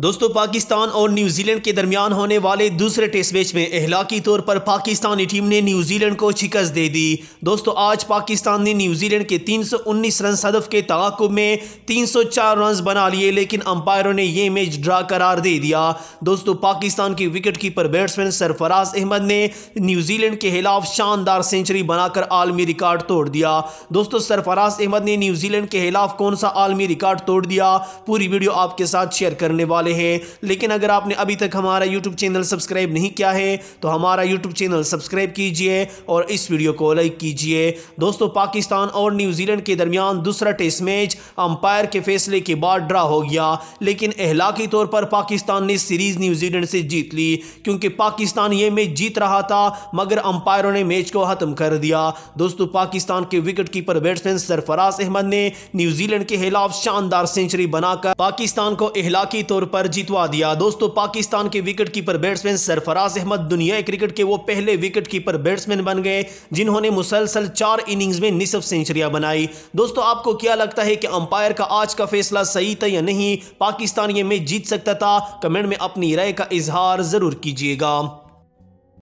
दोस्तों पाकिस्तान और न्यूजीलैंड के दरमियान होने वाले दूसरे टेस्ट मैच में अहलाकी तौर पर पाकिस्तानी टीम ने न्यूजीलैंड को शिकस्त दे दी दोस्तों आज पाकिस्तान ने न्यूजीलैंड के 319 रन सदफ के तकब में 304 रन बना लिए लेकिन अंपायरों ने यह मैच ड्रा करार दे दिया दोस्तों पाकिस्तान के wicket keeper batsman Sarfaraz Ahmed ने न्यूजीलैंड के खिलाफ शानदार सेंचुरी बनाकर आलमी रिकॉर्ड तोड़ दिया दोस्तों सरफराज अहमद ने न्यूजीलैंड के खिलाफ कौन सा आलमी रिकॉर्ड तोड़ दिया पूरी वीडियो आपके साथ शेयर करने वाले वाले हैं लेकिन अगर आपने अभी तक हमारा यूट्यूब चैनल सब्सक्राइब नहीं किया है तो हमारा यूट्यूब चैनल सब्सक्राइब कीजिए और इस वीडियो को लाइक कीजिए दोस्तों पाकिस्तान और न्यूजीलैंड के दरमियान दूसरा टेस्ट मैच अंपायर के फैसले के बाद ड्रा हो गया लेकिन अहलाकी तौर पर पाकिस्तान ने सीरीज़ न्यूजीलैंड से जीत ली क्योंकि पाकिस्तान ये मैच जीत रहा था मगर अंपायरों ने मैच को ख़त्म कर दिया दोस्तों पाकिस्तान के wicket keeper batsman Sarfaraz Ahmed ने न्यूजीलैंड के खिलाफ शानदार सेंचुरी बनाकर पाकिस्तान को अहलाकी तौर पर पर जितवा दिया दोस्तों पाकिस्तान के wicket keeper batsman Sarfaraz Ahmed दुनिया क्रिकेट के वो पहले विकेट कीपर बैट्समैन बन गए जिन्होंने मुसलसल चार इनिंग्स में निसफ सेंचुरियां बनाई दोस्तों आपको क्या लगता है कि अंपायर का आज का फैसला सही था या नहीं पाकिस्तान ये मैच जीत सकता था कमेंट में अपनी राय का इजहार जरूर कीजिएगा